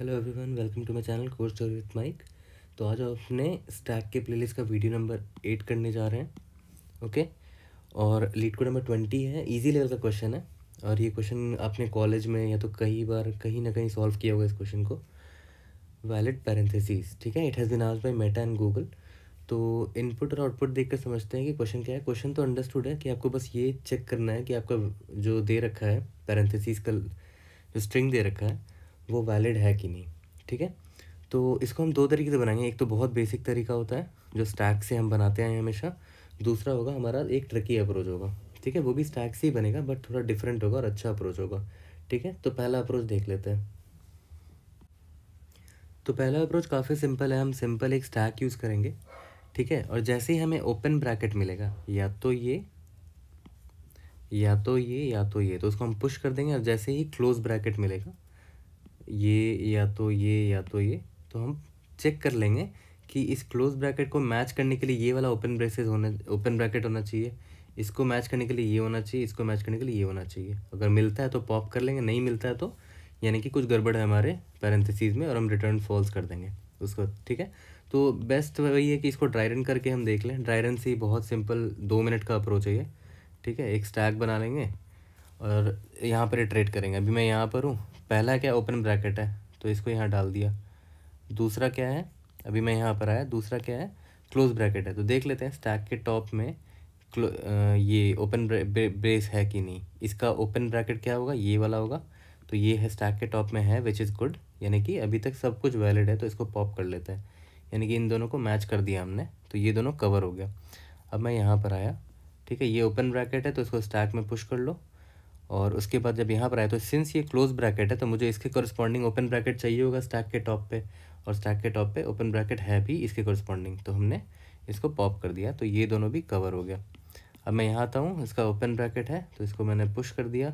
hello everyone welcome to my channel course story with Mike तो आज हम अपने स्टैक के प्लेलिस्ट का वीडियो नंबर एट करने जा रहे हैं ओके और लीड कोड नंबर ट्वेंटी है इजी लेवल का क्वेश्चन है और ये क्वेश्चन आपने कॉलेज में या तो कई बार कहीं ना कहीं सॉल्व किया होगा इस क्वेश्चन को वैलिड पैरेंथेसिस ठीक है इट हैज़ बिन आज बाई मेटा एंड गूगल तो इनपुट और आउटपुट देख कर समझते हैं कि क्वेश्चन क्या है क्वेश्चन तो अंडरस्टूड है कि आपको बस ये चेक करना है कि आपका जो दे रखा है पैरेंथेसिस का जो स्ट्रिंग दे रखा है वो वैलिड है कि नहीं ठीक है तो इसको हम दो तरीके से बनाएंगे एक तो बहुत बेसिक तरीका होता है जो स्टैक से हम बनाते हैं हमेशा दूसरा होगा हमारा एक ट्रकी अप्रोच होगा ठीक है वो भी स्टैक से ही बनेगा बट थोड़ा डिफरेंट होगा और अच्छा अप्रोच होगा ठीक है तो पहला अप्रोच देख लेते हैं तो पहला अप्रोच काफ़ी सिंपल है हम सिंपल एक स्टैक यूज़ करेंगे ठीक है और जैसे ही हमें ओपन ब्रैकेट मिलेगा या तो ये या तो ये या तो ये तो उसको हम पुश कर देंगे और जैसे ही क्लोज ब्रैकेट मिलेगा ये या तो ये या तो ये तो हम चेक कर लेंगे कि इस क्लोज ब्रैकेट को मैच करने के लिए ये वाला ओपन ब्रेसेस होना ओपन ब्रैकेट होना चाहिए इसको मैच करने के लिए ये होना चाहिए इसको मैच करने के लिए ये होना चाहिए अगर मिलता है तो पॉप कर लेंगे नहीं मिलता है तो यानी कि कुछ गड़बड़ है हमारे पैरेंथेसिस में और हम रिटर्न फॉल्स कर देंगे उसको ठीक है तो बेस्ट वही है कि इसको ड्राई रन करके हम देख लें ड्राई रन से ही बहुत सिंपल दो मिनट का अप्रोच है ये ठीक है एक स्टैक बना लेंगे और यहाँ पर ट्रेड करेंगे अभी मैं यहाँ पर हूँ पहला क्या ओपन ब्रैकेट है तो इसको यहाँ डाल दिया दूसरा क्या है अभी मैं यहाँ पर आया दूसरा क्या है क्लोज ब्रैकेट है तो देख लेते हैं स्टैक के टॉप में ये ओपन ब्रेस है कि नहीं इसका ओपन ब्रैकेट क्या होगा ये वाला होगा तो ये है स्टैक के टॉप में है विच इज़ गुड यानी कि अभी तक सब कुछ वैलिड है तो इसको पॉप कर लेते हैं यानी कि इन दोनों को मैच कर दिया हमने तो ये दोनों कवर हो गया अब मैं यहाँ पर आया ठीक है ये ओपन ब्रैकेट है तो इसको स्टैक में पुश कर लो और उसके बाद जब यहाँ पर आए तो सिंस ये क्लोज ब्रैकेट है तो मुझे इसके कॉरस्पॉन्डिंग ओपन ब्रैकेट चाहिए होगा स्टैक के टॉप पे और स्टैक के टॉप पे ओपन ब्रैकेट है भी इसके कॉरस्पॉन्डिंग तो हमने इसको पॉप कर दिया तो ये दोनों भी कवर हो गया अब मैं यहाँ आता हूँ इसका ओपन ब्रैकेट है तो इसको मैंने पुश कर दिया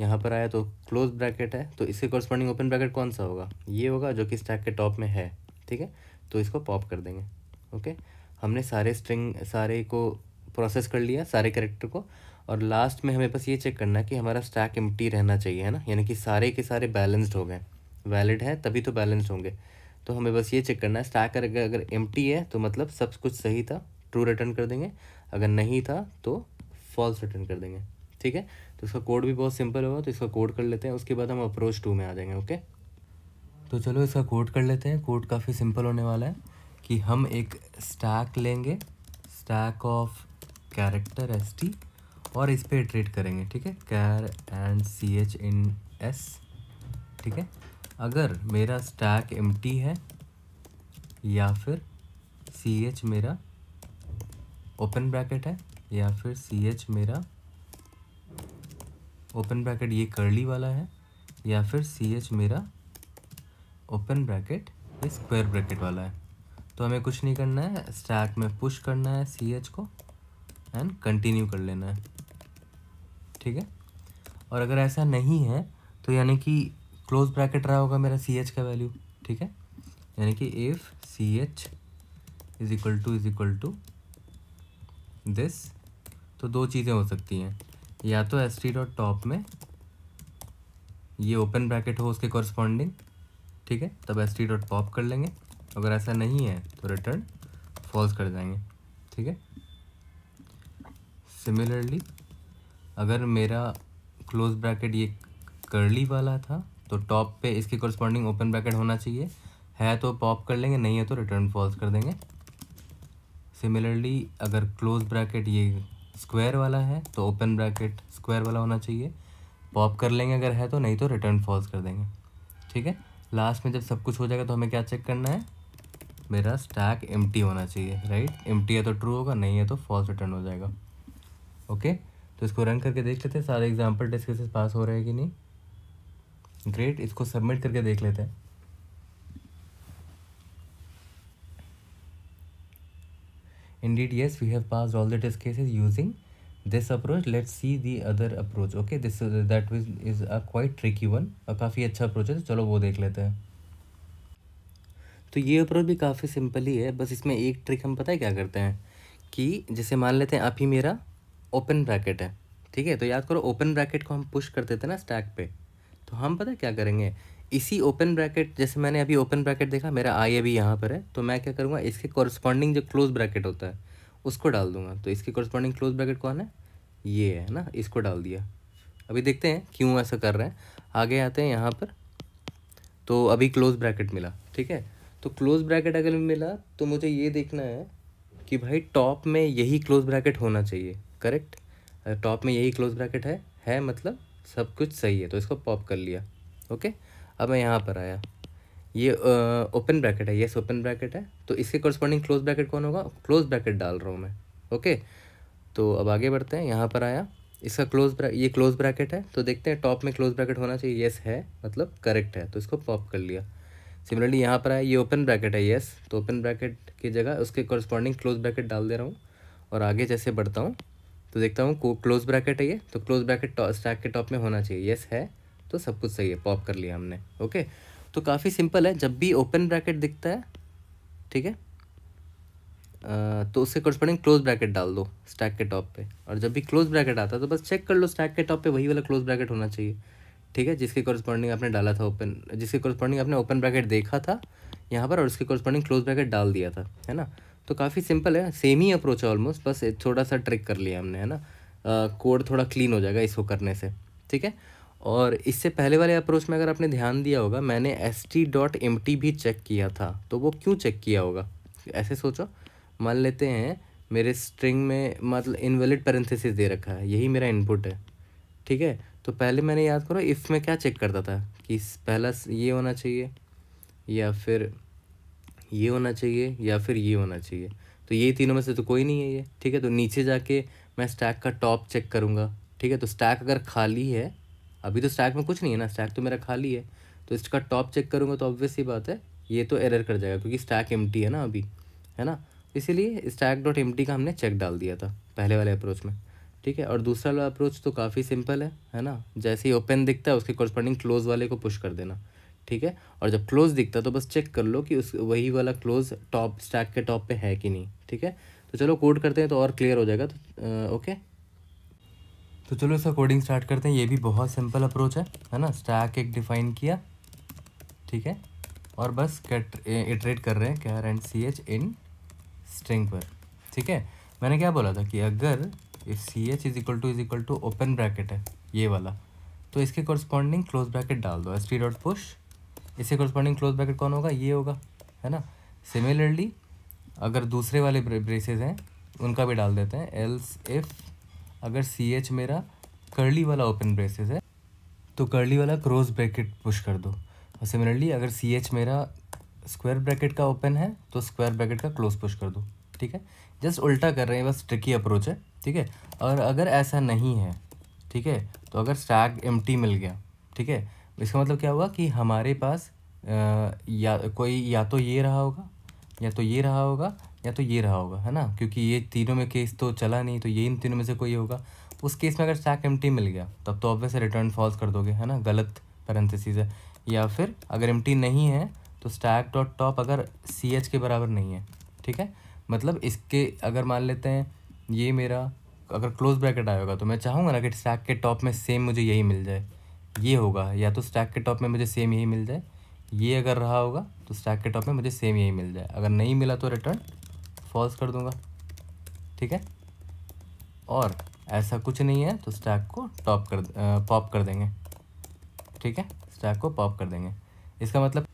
यहाँ पर आया तो क्लोज ब्रैकेट है तो इसके कॉरस्पॉन्डिंग ओपन ब्रैकेट कौन सा होगा ये होगा जो कि स्टैक के टॉप में है ठीक है तो इसको पॉप कर देंगे ओके हमने सारे स्ट्रिंग सारे को प्रोसेस कर लिया सारे करेक्टर को और लास्ट में हमें बस ये चेक करना है कि हमारा स्टैक एम्प्टी रहना चाहिए है ना यानी कि सारे के सारे बैलेंस्ड हो गए वैलिड है तभी तो बैलेंस्ड होंगे तो हमें बस ये चेक करना है स्टैक अगर अगर एम्प्टी है तो मतलब सब कुछ सही था ट्रू रिटर्न कर देंगे अगर नहीं था तो फॉल्स रिटर्न कर देंगे ठीक है तो इसका कोड भी बहुत सिंपल होगा तो इसका कोड कर लेते हैं उसके बाद हम अप्रोच टू में आ जाएंगे ओके तो चलो इसका कोड कर लेते हैं कोड काफ़ी सिंपल होने वाला है कि हम एक स्टैक लेंगे stack of character s t और इस पर ट्रीट करेंगे ठीक है char and c h in s ठीक है अगर मेरा स्टैक एम है या फिर सी एच मेरा ओपन ब्रैकेट है या फिर सी एच मेरा ओपन ब्रैकेट ये करली वाला है या फिर सी एच मेरा ओपन ब्रैकेट ये स्क्वायर ब्रैकेट वाला है तो हमें कुछ नहीं करना है स्टैक में पुश करना है सी एच को एंड कंटिन्यू कर लेना है ठीक है और अगर ऐसा नहीं है तो यानी कि क्लोज ब्रैकेट रहा होगा मेरा सी एच का वैल्यू ठीक है यानी कि if c h is equal to is equal to this तो दो चीज़ें हो सकती हैं या तो एस टी डॉट टॉप में ये ओपन ब्रैकेट हो उसके कॉरस्पॉन्डिंग ठीक है तब एस टी डॉट पॉप कर लेंगे अगर ऐसा नहीं है तो रिटर्न फॉल्स कर जाएंगे ठीक है सिमिलरली अगर मेरा क्लोज ब्रैकेट ये करली वाला था तो टॉप पे इसके कॉरस्पॉन्डिंग ओपन ब्रैकेट होना चाहिए है तो पॉप कर लेंगे नहीं है तो रिटर्न फॉल्स कर देंगे सिमिलरली अगर क्लोज ब्रैकेट ये स्क्वायर वाला है तो ओपन ब्रैकेट स्क्वायर वाला होना चाहिए पॉप कर लेंगे अगर है तो नहीं तो रिटर्न फॉल्स कर देंगे ठीक है लास्ट में जब सब कुछ हो जाएगा तो हमें क्या चेक करना है मेरा स्टैक एम होना चाहिए राइट एम है तो ट्रू होगा नहीं है तो फॉल्स रिटर्न हो जाएगा ओके तो इसको रन करके देख लेते हैं सारे एग्जाम्पल टेस्ट केसेस पास हो रहे हैं कि नहीं ग्रेट इसको सबमिट करके देख लेते हैं indeed yes we have pass all the test cases using this approach let see the other approach okay this that which is a quite quite tricky और काफ़ी अच्छा अप्रोच है तो चलो वो देख लेते हैं तो ये अप्रोच भी काफ़ी सिंपल ही है बस इसमें एक ट्रिक हम पता है क्या करते हैं कि जैसे मान लेते हैं आप ही मेरा ओपन ब्रैकेट है ठीक है तो याद करो ओपन ब्रैकेट को हम पुश करते थे ना स्टैक पे तो हम पता क्या करेंगे इसी ओपन ब्रैकेट जैसे मैंने अभी ओपन ब्रैकेट देखा मेरा आई अभी यहाँ पर है तो मैं क्या करूँगा इसके कॉरस्पॉन्डिंग जो क्लोज ब्रैकेट होता है उसको डाल दूंगा तो इसके कॉरस्पॉन्डिंग क्लोज ब्रैकेट कौन है ये है ना इसको डाल दिया अभी देखते हैं क्यों ऐसा कर रहे हैं आगे आते हैं यहाँ पर तो अभी क्लोज ब्रैकेट मिला ठीक है तो क्लोज ब्रैकेट अगर मिला तो मुझे ये देखना है कि भाई टॉप में यही क्लोज ब्रैकेट होना चाहिए करेक्ट टॉप में यही क्लोज ब्रैकेट है है मतलब सब कुछ सही है तो इसको पॉप कर लिया ओके अब मैं यहाँ पर आया ये ओपन ब्रैकेट है येस ओपन ब्रैकेट है तो इसके कॉरस्पॉन्डिंग क्लोज ब्रैकेट कौन होगा क्लोज ब्रैकेट डाल रहा हूँ मैं ओके तो अब आगे बढ़ते हैं यहाँ पर आया इसका क्लोज ये क्लोज ब्रैकेट है तो देखते हैं टॉप में क्लोज ब्रैकेट होना चाहिए येस है मतलब करेक्ट है तो इसको पॉप कर लिया सिमिलरली यहाँ पर आया ये ओपन ब्रैकेट है येस तो ओपन ब्रैकेट की जगह उसके कॉरस्पॉन्डिंग क्लोज ब्रैकेट डाल दे रहा हूँ और आगे जैसे बढ़ता हूँ तो देखता हूँ क्लोज ब्रैकेट है ये तो क्लोज ब्रैकेट स्टैक के टॉप में होना चाहिए येस है तो सब कुछ सही है पॉप कर लिया हमने ओके तो काफ़ी सिंपल है जब भी ओपन ब्रैकेट दिखता है ठीक है तो उसके कॉरस्पॉन्डिंग क्लोज ब्रैकेट डाल दो स्टैक के टॉप पे और जब भी क्लोज ब्रैकेट आता है तो बस चेक कर लो स्टैक के टॉप पे वही वाला क्लोज ब्रैकेट होना चाहिए ठीक है जिसके कॉरस्पॉन्डिंग आपने डाला था ओपन जिसके कॉरस्पॉन्डिंग आपने ओपन ब्रैकेट देखा था यहाँ पर और उसके कॉरस्पॉन्डिंग क्लोज ब्रैकेट डाल दिया था है ना तो काफ़ी सिंपल है सेम ही अप्रोच है ऑलमोस्ट बस थोड़ा सा ट्रिक कर लिया हमने है ना कोड थोड़ा क्लीन हो जाएगा इसको करने से ठीक है और इससे पहले वाले अप्रोच में अगर आपने ध्यान दिया होगा मैंने s t dot empty भी चेक किया था तो वो क्यों चेक किया होगा ऐसे सोचो मान लेते हैं मेरे स्ट्रिंग में मतलब इनवेलिड पैरेंथेसिस दे रखा है यही मेरा इनपुट है ठीक है तो पहले मैंने याद करो इफ़ में क्या चेक करता था कि पहला ये होना चाहिए या फिर ये होना चाहिए या फिर ये होना चाहिए तो ये तीनों में से तो कोई नहीं है ये ठीक है तो नीचे जाके मैं स्टैक का टॉप चेक करूँगा ठीक है तो स्टैक अगर खाली है अभी तो स्टैक में कुछ नहीं है ना स्टैक तो मेरा खाली है तो इसका टॉप चेक करूँगा तो ऑब्वियस ही बात है ये तो एरर कर जाएगा क्योंकि स्टैक एम है ना अभी है ना इसीलिए स्टैक डॉट एम का हमने चेक डाल दिया था पहले वाले अप्रोच में ठीक है और दूसरा वाला अप्रोच तो काफ़ी सिंपल है है ना जैसे ही ओपन दिखता है उसके कॉरस्पॉन्डिंग क्लोज वाले को पुश कर देना ठीक है और जब क्लोज दिखता तो बस चेक कर लो कि उस वही वाला क्लोज टॉप स्टैक के टॉप पे है कि नहीं ठीक है तो चलो कोड करते हैं तो और क्लियर हो जाएगा तो आ, ओके तो चलो इसका कोडिंग स्टार्ट करते हैं ये भी बहुत सिंपल अप्रोच है है ना स्टैक एक डिफाइन किया ठीक है और बस कैट इटरेट कर रहे हैं char and c h in string पर ठीक है मैंने क्या बोला था कि अगर if c h is equal to is equal to open bracket है ये वाला तो इसके कॉरस्पॉन्डिंग क्लोज ब्रैकेट डाल दो एस टी डॉट पुश इससे कॉरस्पॉन्डिंग क्लोज ब्रैकेट कौन होगा ये होगा है ना सिमिलरली अगर दूसरे वाले ब्रेसेज हैं उनका भी डाल देते हैं एल्स इफ अगर सी एच मेरा करली वाला ओपन ब्रेसेज है तो करली वाला क्रोज ब्रैकेट पुश कर दो और सिमिलरली अगर सी एच मेरा स्क्वायर ब्रैकेट का ओपन है तो स्क्वायर ब्रैकेट का क्लोज पुश कर दो ठीक है जस्ट उल्टा कर रहे हैं बस ट्रिकी अप्रोच है ठीक है और अगर ऐसा नहीं है ठीक है तो अगर स्टैग एम मिल गया ठीक है इसका मतलब क्या हुआ कि हमारे पास या कोई या तो ये रहा होगा या तो ये रहा होगा या तो ये रहा होगा है ना क्योंकि ये तीनों में केस तो चला नहीं तो ये इन तीनों में से कोई होगा उस केस में अगर स्टैक एम मिल गया तब तो ऑब्वियस रिटर्न फॉल्स कर दोगे है ना गलत पैरेंथेसिस है या फिर अगर एम नहीं है तो स्टैक डॉट टॉप अगर सी एच के बराबर नहीं है ठीक है मतलब इसके अगर मान लेते हैं ये मेरा अगर क्लोज ब्रैकेट आएगा तो मैं चाहूँगा ना कि स्टैक के टॉप में सेम मुझे यही मिल जाए ये होगा या तो स्टैक के टॉप में मुझे सेम यही मिल जाए ये अगर रहा होगा तो स्टैक के टॉप में मुझे सेम यही मिल जाए अगर नहीं मिला तो रिटर्न फॉल्स कर दूंगा ठीक है और ऐसा कुछ नहीं है तो स्टैक को टॉप कर पॉप कर देंगे ठीक है स्टैक को पॉप कर देंगे इसका मतलब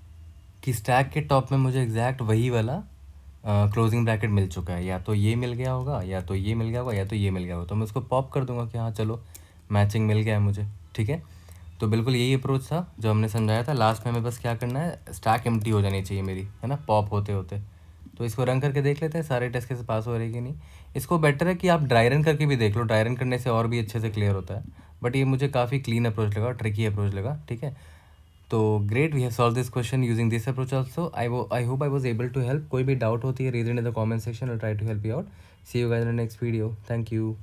कि स्टैक के टॉप में मुझे एग्जैक्ट वही वाला क्लोजिंग uh, ब्रैकेट मिल चुका है या तो ये मिल गया होगा या तो ये मिल गया होगा या तो ये मिल गया होगा तो मैं उसको पॉप कर दूंगा कि हाँ चलो मैचिंग मिल गया है मुझे ठीक है तो बिल्कुल यही अप्रोच था जो हमने समझाया था लास्ट में हमें बस क्या करना है स्टैक एम हो जानी चाहिए मेरी है ना पॉप होते होते तो इसको रन करके देख लेते हैं सारे टेस्ट कैसे पास हो रहे कि नहीं इसको बेटर है कि आप ड्राई रन करके भी देख लो ड्राई रन करने से और भी अच्छे से क्लियर होता है बट ये मुझे काफ़ी क्लीन अप्रोच लगा ट्रिकी अप्रोच लगा ठीक है तो great we have solve this question using this approach also I वो I hope I was able to help कोई भी डाउट होती है reason in the comment section और try to help you out see you guys next video thank you